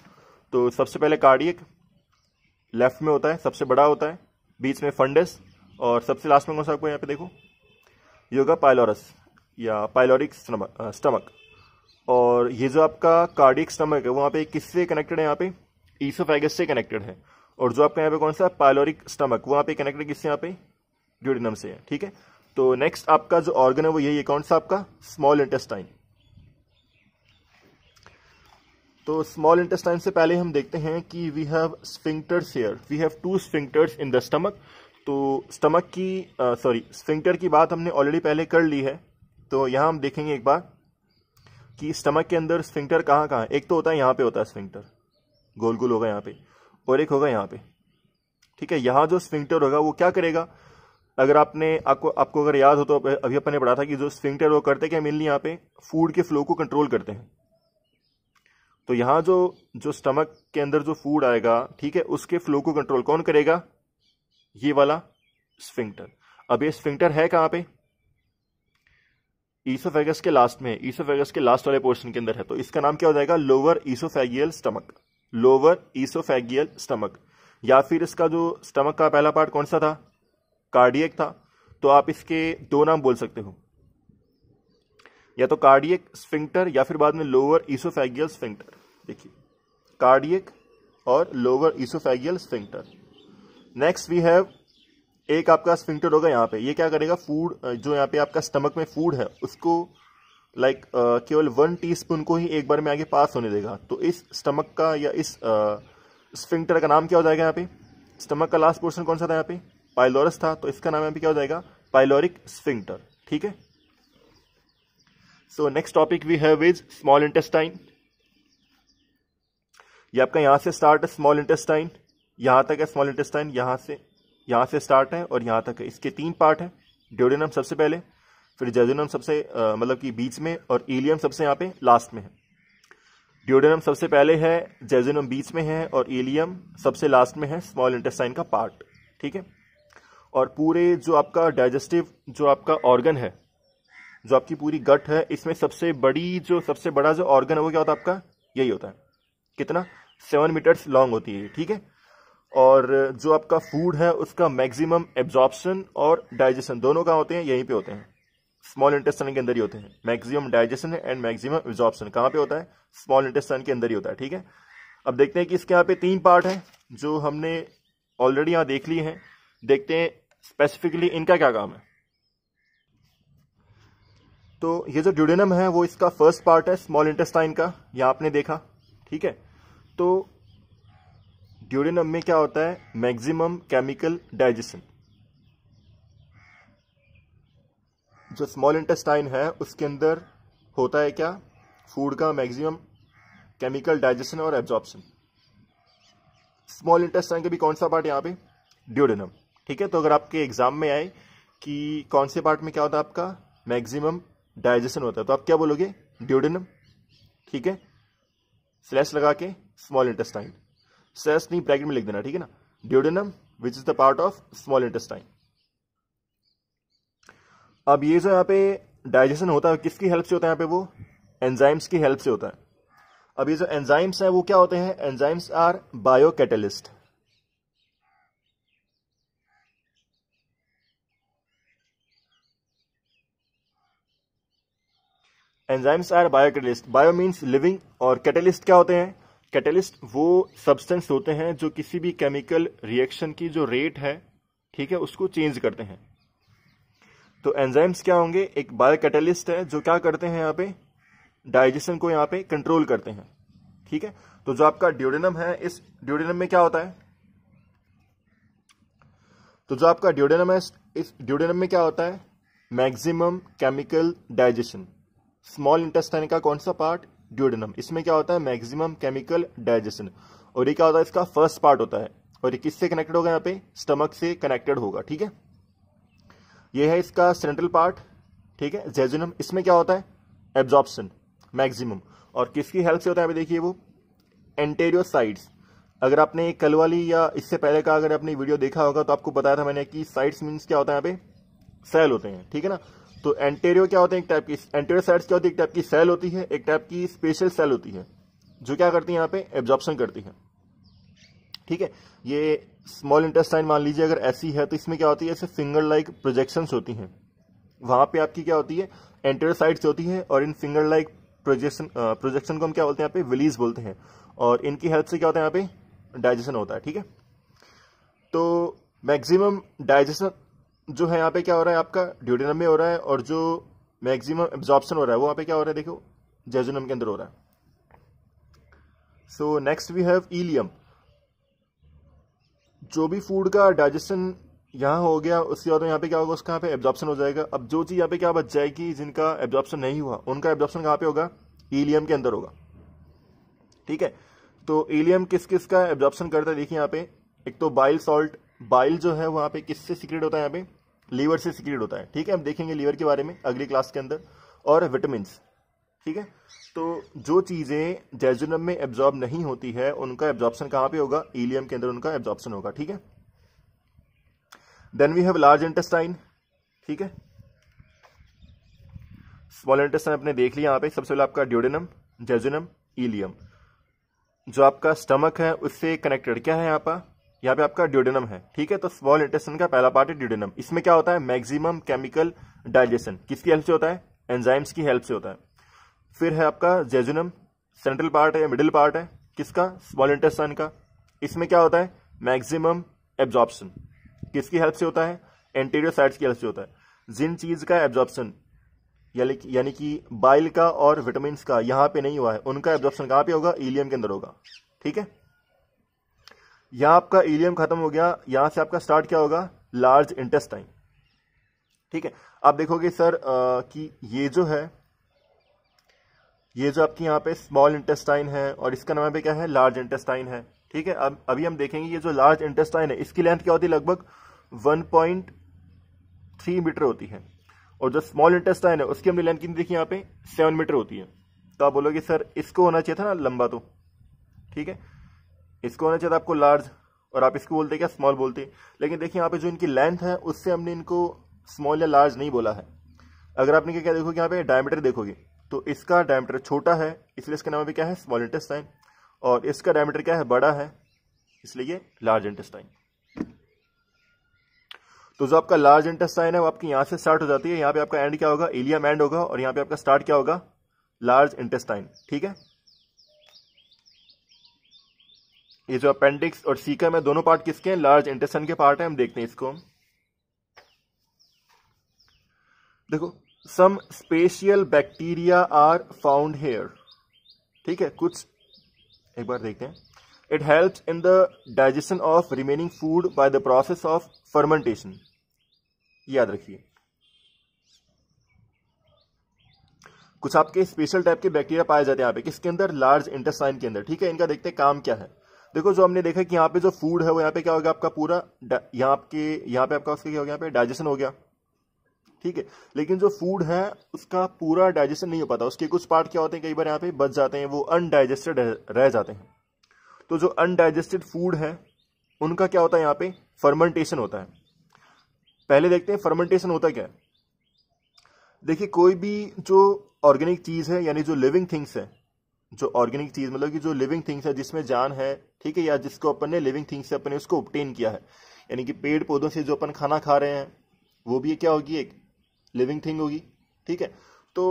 तो सबसे पहले कार्डियक लेफ्ट में होता है सबसे बड़ा होता है बीच में फंडस और सबसे लास्ट में कौन सा आपको यहाँ पे देखो योगा पायलोरस या पायलोरिक स्टमक uh, और ये जो आपका कार्डिक स्टमक है वहाँ पे किससे कनेक्टेड है यहाँ पे ईसोफेगस से कनेक्टेड है और जो आपका यहाँ पे कौन सा पायलोरिक स्टमक वहाँ पे कनेक्टेड किससे यहाँ पे ड्यूडिनम से है ठीक है तो नेक्स्ट आपका जो ऑर्गन है वो यही है कौन सा आपका स्मॉल इंटेस्टाइन तो स्मॉल इंटेस्टाइन से पहले हम देखते हैं कि we have sphincters here we have two sphincters in the stomach तो स्टमक की सॉरी uh, स्फिंक्टर की बात हमने ऑलरेडी पहले कर ली है तो यहां हम देखेंगे एक बार कि स्टमक के अंदर स्फिंक्टर कहां कहां एक तो होता है यहां पे होता है स्फिंक्टर गोल गोल होगा यहां पे और एक होगा यहां पे ठीक है यहां जो स्फिंक्टर होगा वो क्या करेगा अगर आपने आपको आपको अगर याद हो तो अभी अपने पढ़ा था कि जो स्फिंक्टर वो करते क्या मेनली यहां पे फूड के फ्लो को कंट्रोल करते हैं तो यहां जो जो स्टमक के अंदर जो फूड आएगा ठीक है उसके फ्लो को कंट्रोल कौन करेगा ये वाला स्फिंक्टर अब ये स्फिंक्टर है कहां पे ईसोफेगस के लास्ट में ईसोफेगस के लास्ट वाले पोर्शन के अंदर है तो इसका नाम क्या हो जाएगा lower oesophageal stomach lower oesophageal stomach या फिर इसका जो स्टमक का पहला पार्ट कौन सा था कार्डियक था तो आप इसके दो नाम बोल सकते हो या तो कार्डियक स्फिंक्टर या फिर बाद में लोअर ईसोफेगियल स्फिंक्टर देखिए कार्डियक और lower oesophageal sphincter next we have एक आपका स्फिंक्टर होगा यहाँ पे ये क्या करेगा फूड जो यहाँ पे आपका स्टमक में फूड है उसको लाइक केवल वन टीस्पून को ही एक बार में आगे पास होने देगा तो इस स्टमक का या इस स्फिंक्टर का नाम क्या हो जाएगा यहाँ पे स्टमक का लास्ट पोर्शन कौन सा था यहाँ पे पाइलोरस था तो इसका नाम यहाँ पे क्या हो जाएगा पाइलोरिक स्फिंक्टर ठीक है so next topic we have is small intestine ये आपका यहां से स्टार्ट है स्मॉल इंटेस्टाइन यहां तक है स्मॉल इंटेस्टाइन यहां से यहाँ से स्टार्ट है और यहाँ तक है इसके तीन पार्ट हैं ड्योडेनम सबसे पहले फिर जेजुनम सबसे मतलब कि बीच में और एलियम सबसे यहाँ पे लास्ट में है ड्योडेनम सबसे पहले है जेजुनम बीच में है और एलियम सबसे लास्ट में है स्मॉल इंटेस्टाइन का पार्ट ठीक है और पूरे जो आपका डाइजेस्टिव जो आपका ऑर्गन है जो आपकी पूरी गट है इसमें सबसे बड़ी जो सबसे बड़ा जो ऑर्गन है वो क्या होता है आपका यही होता है कितना सेवन मीटर्स लॉन्ग होती है ठीक है और जो आपका फूड है उसका मैक्सिमम एब्जॉर्प्शन और डाइजेशन दोनों का होते हैं यहीं पे होते हैं स्मॉल इंटेस्टाइन के अंदर ही होते हैं maximum digestion and maximum absorption कहाँ पे होता है स्मॉल इंटेस्टाइन के अंदर ही होता है ठीक है अब देखते हैं कि इसके यहाँ पे तीन पार्ट हैं जो हमने ऑलरेडी यहाँ देख लिए हैं देखते हैं स्पेसिफिकली इनका क्या काम है तो ये जो ड्यूडेनम है वो इसका फर्स्ट पार्ट है स्मॉल इंटेस्टाइन का यहाँ आपने देखा ठीक है तो ड्यूडेनम में क्या होता है मैक्सिमम केमिकल डाइजेशन जो स्मॉल इंटेस्टाइन है उसके अंदर होता है क्या फूड का मैक्सिमम केमिकल डाइजेशन और एब्जॉर्प्शन स्मॉल इंटेस्टाइन का भी कौन सा पार्ट यहां पे ड्यूडेनम ठीक है तो अगर आपके एग्जाम में आए कि कौन से पार्ट में क्या होता है आपका मैक्सिमम डाइजेशन होता है तो आप क्या बोलोगे ड्यूडेनम ठीक है स्लैश लगा के स्मॉल इंटेस्टाइन नहीं ब्रैकेट में लिख देना ठीक है ना duodenum which is the part of small intestine अब ये जो यहाँ पे डाइजेशन होता है किसकी हेल्प से होता है यहाँ पे वो एंजाइम्स की हेल्प से होता है अब ये जो एंजाइम्स हैं वो क्या होते हैं enzymes are biocatalyst enzymes are biocatalyst bio means living और कैटलिस्ट क्या होते हैं कैटलिस्ट वो सब्सटेंस होते हैं जो किसी भी केमिकल रिएक्शन की जो रेट है ठीक है उसको चेंज करते हैं तो एंजाइम्स क्या होंगे एक बायो कैटलिस्ट है जो क्या करते हैं यहाँ पे डाइजेशन को यहाँ पे कंट्रोल करते हैं ठीक है तो जो आपका ड्योडेनम है इस ड्यूडेनम में क्या होता है तो जो आपका ड्योडेनम है इस ड्यूडेनम में क्या होता है maximum chemical digestion small intestine का कौन सा पार्ट ड्यूडेनम इसमें क्या होता है मैक्सिमम केमिकल डाइजेशन और ये क्या होता है इसका फर्स्ट पार्ट होता है और ये किससे कनेक्टेड होगा यहाँ पे स्टमक से कनेक्टेड होगा ठीक है ये है इसका सेंट्रल पार्ट ठीक है जेजुनम इसमें क्या होता है एब्जॉर्बन मैक्सिमम और किसकी हेल्प से होता है देखिए वो एंटेरियो साइड्स अगर आपने कल वाली या इससे पहले का अगर आपने वीडियो देखा होगा तो आपको बताया था मैंने कि साइड्स मीन्स क्या होता है यहाँ पे सेल होते हैं ठीक है ना तो एंटेरियो क्या होते हैं एक टाइप की एंटेरियो साइड्स क्या होती है एक टाइप की सेल होती है एक टाइप की स्पेशल सेल होती है जो क्या करती है यहाँ पे एब्जॉर्प्शन करती है ठीक है ये स्मॉल इंटेस्टाइन मान लीजिए अगर ऐसी है तो इसमें क्या होती है ऐसे फिंगर लाइक प्रोजेक्शन होती हैं वहां पे आपकी क्या होती है एंटेरियो साइड्स होती है और इन फिंगर लाइक प्रोजेक्शन प्रोजेक्शन को हम क्या बोलते हैं यहाँ पे विलीज बोलते हैं और इनकी हेल्प से क्या होता है यहाँ पे डाइजेशन होता है ठीक है तो मैक्सिमम डाइजेशन जो है यहाँ पे क्या हो रहा है आपका ड्यूडेनम में हो रहा है और जो मैक्सिमम एब्जॉर्प्शन हो रहा है वो यहाँ पे क्या हो रहा है देखो जेजुनम के अंदर हो रहा है so next we have ileum जो भी फूड का डाइजेशन यहाँ हो गया उसके बाद तो यहाँ पे क्या होगा उसका यहाँ पे एब्जॉर्प्शन हो जाएगा अब जो चीज़ यहाँ पे क्या बच जाएगी जिनका एब्जॉर्प्शन नहीं हुआ उनका एब्जॉर्प्शन कहाँ पे होगा ईलियम के अंदर होगा ठीक है तो ईलियम किस किस का एब्जॉर्प्शन करता है देखिए यहाँ पे एक तो बाइल सॉल्ट बाइल जो है वहाँ पे किससे सीक्रेट होता है यहाँ पे लीवर से सिक्रेट होता है ठीक है हम देखेंगे लीवर के बारे में अगली क्लास के अंदर और विटामिन ठीक है तो जो चीज़ें जेजुनम में एब्जॉर्ब नहीं होती है उनका एब्जॉर्प्शन कहाँ पे होगा ईलियम के अंदर उनका एब्जॉर्प्शन होगा ठीक है then we have large intestine ठीक है स्मॉल इंटेस्टाइन आपने देख लिया यहाँ पे सबसे पहले आपका ड्योडेनम जेजुनम ईलियम जो आपका स्टमक है उससे कनेक्टेड क्या है यहाँ पर यहाँ पे आपका ड्यूडेनम है ठीक है तो स्मॉल इंटेस्टन का पहला पार्ट है ड्यूडेनम इसमें क्या होता है मैक्सिमम केमिकल डाइजेशन किसकी हेल्प से होता है एंजाइम्स की हेल्प से होता है फिर है आपका जेजुनम सेंट्रल पार्ट है मिडिल पार्ट है किसका स्मॉल इंटेस्टन का इसमें क्या होता है मैक्सिमम एब्जॉर्प्शन किसकी हेल्प से होता है एंटीरियर साइड्स की हेल्प से होता है जिन चीज का एब्जॉर्प्शन यानी कि बाइल का और विटामिन का यहां पे नहीं हुआ है उनका एब्जॉर्प्शन कहाँ पे होगा ईलियम के अंदर होगा ठीक है यहां आपका इलियम खत्म हो गया यहां से आपका स्टार्ट क्या होगा लार्ज इंटेस्टाइन ठीक है आप देखोगे सर आ, कि ये जो है ये जो आपकी यहां पे स्मॉल इंटेस्टाइन है और इसका नाम पे क्या है लार्ज इंटेस्टाइन है ठीक है अब अभी हम देखेंगे ये जो लार्ज इंटेस्टाइन है इसकी लेंथ क्या होती है लगभग 1.3 मीटर होती है और जो स्मॉल इंटेस्टाइन है उसकी हमने लेंथ कितनी देखी यहाँ पे 7 मीटर होती है तो आप बोलोगे सर इसको होना चाहिए था ना लंबा तो ठीक है इसको होना चाहिए आपको लार्ज और आप इसको बोलते क्या स्मॉल बोलते लेकिन देखिए यहाँ पे जो इनकी लेंथ है उससे हमने इनको स्मॉल या लार्ज नहीं बोला है अगर आपने क्या क्या देखोगे यहाँ पे डायमीटर देखोगे तो इसका डायमीटर छोटा है इसलिए इसका नाम भी क्या है स्मॉल इंटेस्टाइन और इसका डायमीटर क्या है बड़ा है इसलिए लार्ज इंटेस्टाइन तो जो आपका लार्ज इंटेस्टाइन है वो आपकी यहाँ से स्टार्ट हो जाती है यहाँ पे आपका एंड क्या होगा इलियम एंड होगा और यहाँ पे आपका स्टार्ट क्या होगा लार्ज इंटेस्टाइन ठीक है ये जो अपेंडिक्स और सीकम है दोनों पार्ट किसके हैं लार्ज इंटेस्टन के पार्ट है हम देखते हैं इसको देखो some special bacteria are found here ठीक है कुछ एक बार देखते हैं it help in the digestion of remaining food by the process of fermentation याद रखिए कुछ आपके स्पेशल टाइप के बैक्टीरिया पाए जाते हैं यहां पे किसके अंदर लार्ज इंटेस्टाइन के अंदर ठीक है इनका देखते हैं काम क्या है देखो जो हमने देखा कि यहाँ पे जो फूड है वो यहाँ पे क्या हो गया आपका पूरा यहाँ के यहाँ पे आपका उसका क्या हो गया यहाँ पे डाइजेशन हो गया ठीक है लेकिन जो फूड है उसका पूरा डाइजेशन नहीं हो पाता उसके कुछ पार्ट क्या होते हैं कई बार यहाँ पे बच जाते हैं वो अनडाइजेस्टेड रह जाते हैं तो जो अनडाइजेस्टेड फूड है उनका क्या होता है यहाँ पे फर्मेंटेशन होता है पहले देखते हैं फर्मेंटेशन होता क्या है देखिए कोई भी जो ऑर्गेनिक चीज़ है यानी जो लिविंग थिंग्स है जो ऑर्गेनिक चीज मतलब कि जो लिविंग थिंग्स है जिसमें जान है ठीक है या जिसको अपन ने लिविंग थिंग्स से अपने उसको ऑप्टेन किया है यानी कि पेड़ पौधों से जो अपन खाना खा रहे हैं वो भी क्या होगी एक लिविंग थिंग होगी ठीक है तो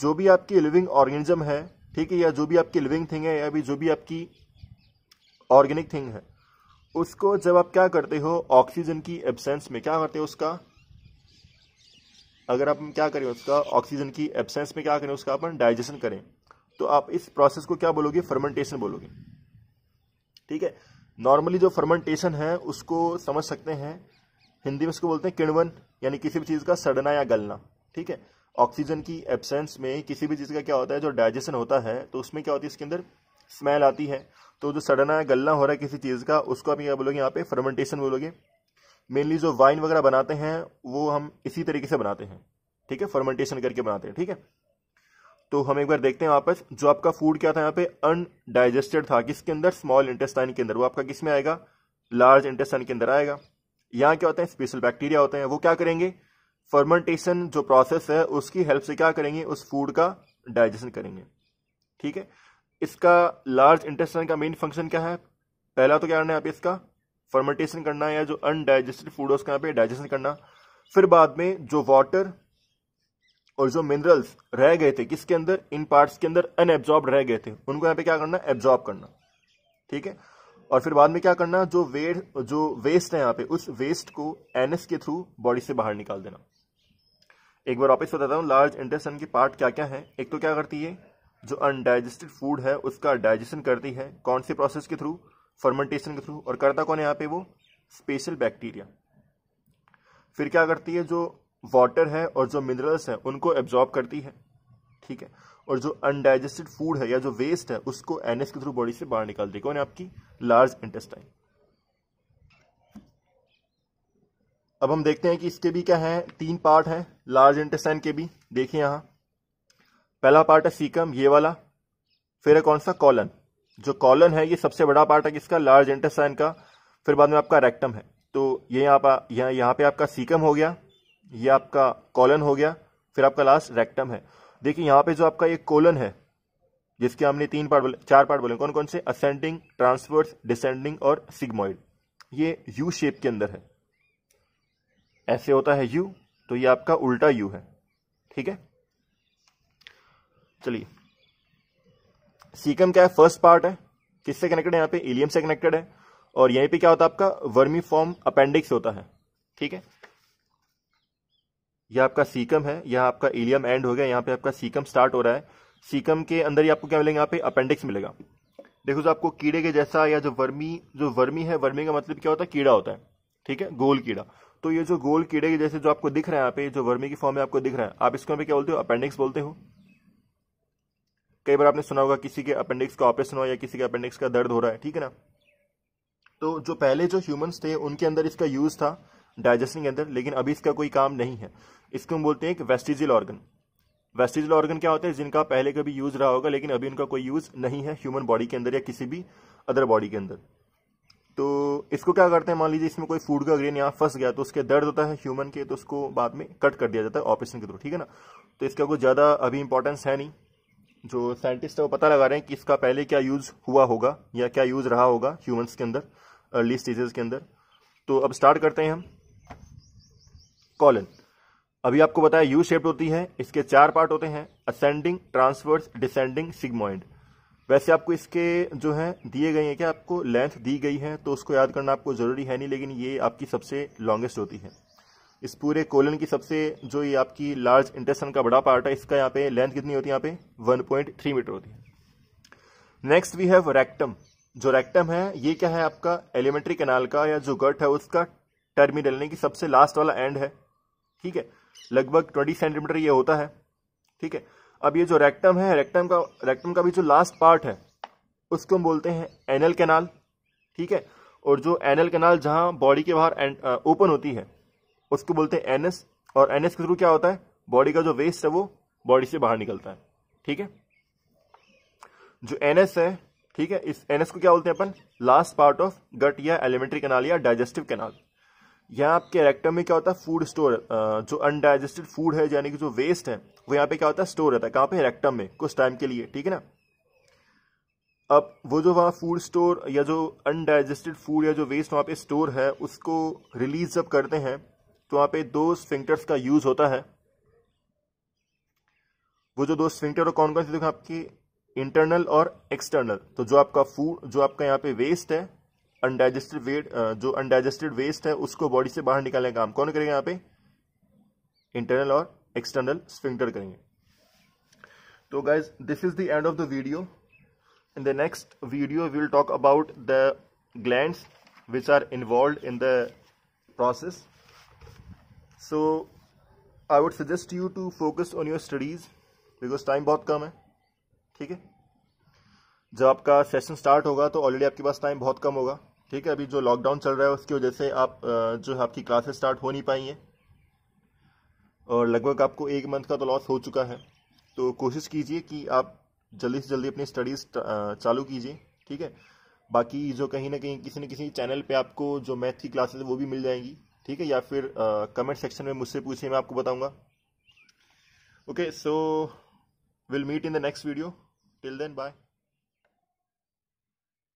जो भी आपकी लिविंग ऑर्गेनिज्म है ठीक है या जो भी आपकी लिविंग थिंग है या भी जो भी आपकी ऑर्गेनिक थिंग है उसको जब आप क्या करते हो ऑक्सीजन की एब्सेंस में क्या करते हो उसका अगर आप क्या करें उसका ऑक्सीजन की एब्सेंस में क्या करें उसका अपन डाइजेशन करें तो आप इस प्रोसेस को क्या बोलोगे फर्मेंटेशन बोलोगे ठीक है नॉर्मली जो फर्मेंटेशन है उसको समझ सकते हैं हिंदी में इसको बोलते हैं किणवन यानी किसी भी चीज़ का सड़ना या गलना ठीक है ऑक्सीजन की एब्सेंस में किसी भी चीज़ का क्या होता है जो डाइजेशन होता है तो उसमें क्या होती है इसके अंदर स्मेल आती है तो जो सड़ना या गलना हो रहा है किसी चीज़ का उसको आप क्या बोलोगे यहाँ पे फर्मेंटेशन बोलोगे मेनली जो वाइन वगैरह बनाते हैं वो हम इसी तरीके से बनाते हैं ठीक है फर्मेंटेशन करके बनाते हैं ठीक है तो हम एक बार देखते हैं वापस जो आपका फूड क्या था यहाँ पे अनडाइजेस्टेड था किसके अंदर स्मॉल इंटेस्टाइन के अंदर वो आपका किस में आएगा लार्ज इंटेस्टाइन के अंदर आएगा यहाँ क्या होते हैं स्पेशल बैक्टीरिया होते हैं वो क्या करेंगे फर्मेंटेशन जो प्रोसेस है उसकी हेल्प से क्या करेंगे उस फूड का डाइजेशन करेंगे ठीक है इसका लार्ज इंटेस्टाइन का मेन फंक्शन क्या है पहला तो क्या करना है आप इसका फर्मेंटेशन करना है या जो अनडाइजेस्टेड फूड है उसका यहाँ पे डाइजेशन करना फिर बाद में जो वाटर और जो मिनरल्स रह गए थे किसके अंदर इन पार्ट्स के अंदर अनएब्जॉर्ब रह गए थे उनको यहाँ पे क्या करना एब्जॉर्ब करना ठीक है और फिर बाद में क्या करना जो वेट जो वेस्ट है यहाँ पे उस वेस्ट को एनएस के थ्रू बॉडी से बाहर निकाल देना एक बार वापस बताता हूँ लार्ज इंटेस्टाइन के पार्ट क्या क्या है एक तो क्या करती है जो अनडाइजेस्टेड फूड है उसका डाइजेशन करती है कौन से प्रोसेस के थ्रू फर्मेंटेशन के थ्रू और करता कौन है यहाँ पे वो स्पेशल बैक्टीरिया फिर क्या करती है जो वाटर है और जो मिनरल्स हैं उनको एब्जॉर्ब करती है ठीक है और जो अनडाइजेस्टेड फूड है या जो वेस्ट है उसको एनएस के थ्रू बॉडी से बाहर निकाल देगा है आपकी लार्ज इंटेस्टाइन अब हम देखते हैं कि इसके भी क्या है तीन पार्ट हैं लार्ज इंटेस्टाइन के भी देखिए यहां पहला पार्ट है सीकम ये वाला फिर है कौन सा कॉलन जो कॉलन है ये सबसे बड़ा पार्ट है किसका लार्ज इंटेस्टाइन का फिर बाद में आपका रेक्टम है तो ये यहाँ पर यहाँ पे आपका सीकम हो गया ये आपका कॉलन हो गया फिर आपका लास्ट रेक्टम है देखिए यहाँ पे जो आपका एक कोलन है जिसके हमने तीन पार्ट बोले चार पार्ट बोले कौन कौन से असेंडिंग ट्रांसवर्स डिसेंडिंग और सिग्मोइड ये यू शेप के अंदर है ऐसे होता है यू तो ये आपका उल्टा यू है ठीक है चलिए सीकम क्या है फर्स्ट पार्ट है किससे कनेक्टेड है यहाँ पे इलियम से कनेक्टेड है और यहीं पे क्या होता है आपका वर्मी फॉर्म अपेंडिक्स होता है ठीक है यह आपका सीकम है यह आपका इलियम एंड हो गया यहाँ पे आपका सीकम स्टार्ट हो रहा है सीकम के अंदर ही आपको क्या मिलेगा यहाँ पे अपेंडिक्स मिलेगा देखो जो आपको कीड़े के जैसा या जो वर्मी जो वर्मी है वर्मी का मतलब क्या होता है कीड़ा होता है ठीक है गोल कीड़ा तो ये जो गोल कीड़े के जैसे जो आपको दिख रहा है यहाँ पे जो वर्मी की फॉर्म में आपको दिख रहा है आप इसको यहाँ पे क्या बोलते हो अपेंडिक्स बोलते हो कई बार आपने सुना होगा किसी के अपेंडिक्स का ऑपरेशन हो या किसी के अपेंडिक्स का दर्द हो रहा है ठीक है ना तो जो पहले जो ह्यूमन्स थे उनके अंदर इसका यूज था डाइजेशन के अंदर लेकिन अभी इसका कोई काम नहीं है इसको हम बोलते हैं एक वेस्टिजियल ऑर्गन वेस्टिजियल ऑर्गन क्या होता है जिनका पहले कभी यूज रहा होगा लेकिन अभी उनका कोई यूज नहीं है ह्यूमन बॉडी के अंदर या किसी भी अदर बॉडी के अंदर तो इसको क्या करते हैं मान लीजिए इसमें कोई फूड का ग्रेन यहाँ फंस गया तो उसके दर्द होता है ह्यूमन के तो उसको बाद में कट कर दिया जाता है ऑपरेशन के थ्रू ठीक है ना तो इसका कुछ ज़्यादा अभी इंपॉर्टेंस है नहीं जो साइंटिस्ट है वो पता लगा रहे हैं कि इसका पहले क्या यूज़ हुआ होगा या क्या यूज़ रहा होगा ह्यूमन्स के अंदर अर्ली स्टेजेस के अंदर तो अब स्टार्ट करते हैं हम कॉलन अभी आपको बताया यू शेप्ड होती है इसके चार पार्ट होते हैं असेंडिंग ट्रांसवर्स डिसेंडिंग सिग्मोइड वैसे आपको इसके जो है दिए गए हैं क्या आपको लेंथ दी गई है तो उसको याद करना आपको जरूरी है नहीं लेकिन ये आपकी सबसे लॉन्गेस्ट होती है इस पूरे कोलन की सबसे जो ये आपकी लार्ज इंटेस्टन का बड़ा पार्ट है इसका यहाँ पे लेंथ कितनी होती है यहाँ पे 1.3 मीटर होती है नेक्स्ट वी हैव रेक्टम जो रेक्टम है ये क्या है आपका एलिमेंट्री कैनाल का या जो गट है उसका टर्मिनल यानी कि सबसे लास्ट वाला एंड है ठीक है लगभग ट्वेंटी सेंटीमीटर ये होता है ठीक है अब ये जो रेक्टम है रेक्टम का रेक्टम का भी जो लास्ट पार्ट है उसको हम बोलते हैं एनल कैनाल ठीक है और जो एनल कैनाल जहाँ बॉडी के बाहर ओपन होती है उसको बोलते हैं एनएस और एनएस के थ्रू क्या होता है बॉडी का जो वेस्ट है वो बॉडी से बाहर निकलता है ठीक है जो एनएस है ठीक है इस एनएस को क्या बोलते हैं अपन लास्ट पार्ट ऑफ गट या एलिमेंट्री कैनाल या डाइजेस्टिव कैनाल यहाँ आपके रेक्टम में क्या होता है फूड स्टोर जो अनडाइजेस्टेड फूड है यानी कि जो वेस्ट है वो यहाँ पे क्या होता है स्टोर रहता है कहाँ पे रेक्टम में कुछ टाइम के लिए ठीक है ना अब वो जो वहाँ फूड स्टोर या जो अनडाइजेस्टेड फूड या जो वेस्ट वहाँ पे स्टोर है उसको रिलीज जब करते हैं तो वहाँ पे दो स्फिंक्टर्स का यूज होता है वो जो दो स्फिंक्टर और कौन कौन से देखो आपकी इंटरनल और एक्सटर्नल तो जो आपका फूड जो आपका यहाँ पे वेस्ट है अनडाइजेस्टेड वेट uh, जो अनडाइजेस्टेड वेस्ट है उसको बॉडी से बाहर निकालने का काम कौन करेगा यहाँ पे इंटरनल और एक्सटर्नल स्फिंक्टर करेंगे तो guys this is the end of the video in the next video will talk about the gland which are involve in the process so I would suggest you to focus on your studies because time बहुत कम है ठीक है जब आपका session start होगा तो already आपके पास टाइम बहुत कम होगा ठीक है अभी जो लॉकडाउन चल रहा है उसकी वजह से आप जो है आपकी क्लासेस स्टार्ट हो नहीं पाई हैं और लगभग आपको एक मंथ का तो लॉस हो चुका है तो कोशिश कीजिए कि आप जल्दी से जल्दी अपनी स्टडीज़ चालू कीजिए ठीक है बाकी जो कहीं ना कहीं किसी न किसी चैनल पे आपको जो मैथ की क्लासेस वो भी मिल जाएंगी ठीक है या फिर कमेंट सेक्शन में मुझसे पूछिए मैं आपको बताऊंगा okay so will meet in the next video till then bye